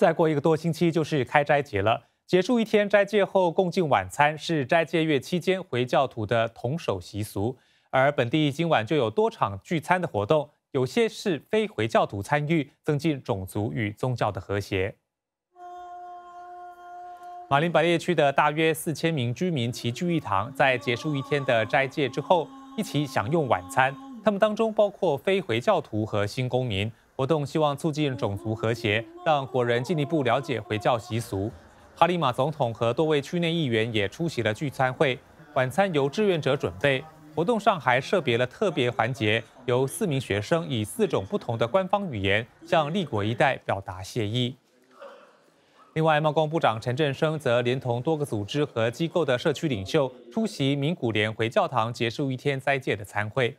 再过一个多星期就是开斋节了。结束一天斋戒后，共进晚餐是斋戒月期间回教徒的同守习俗。而本地今晚就有多场聚餐的活动，有些是非回教徒参与，增进种族与宗教的和谐。马林百列区的大约四千名居民齐聚一堂，在结束一天的斋戒之后，一起享用晚餐。他们当中包括非回教徒和新公民。活动希望促进种族和谐，让国人进一步了解回教习俗。哈利马总统和多位区内议员也出席了聚餐会。晚餐由志愿者准备。活动上还设别了特别环节，由四名学生以四种不同的官方语言向立国一代表达谢意。另外，贸工部长陈振声则连同多个组织和机构的社区领袖出席名古联回教堂结束一天斋戒的餐会。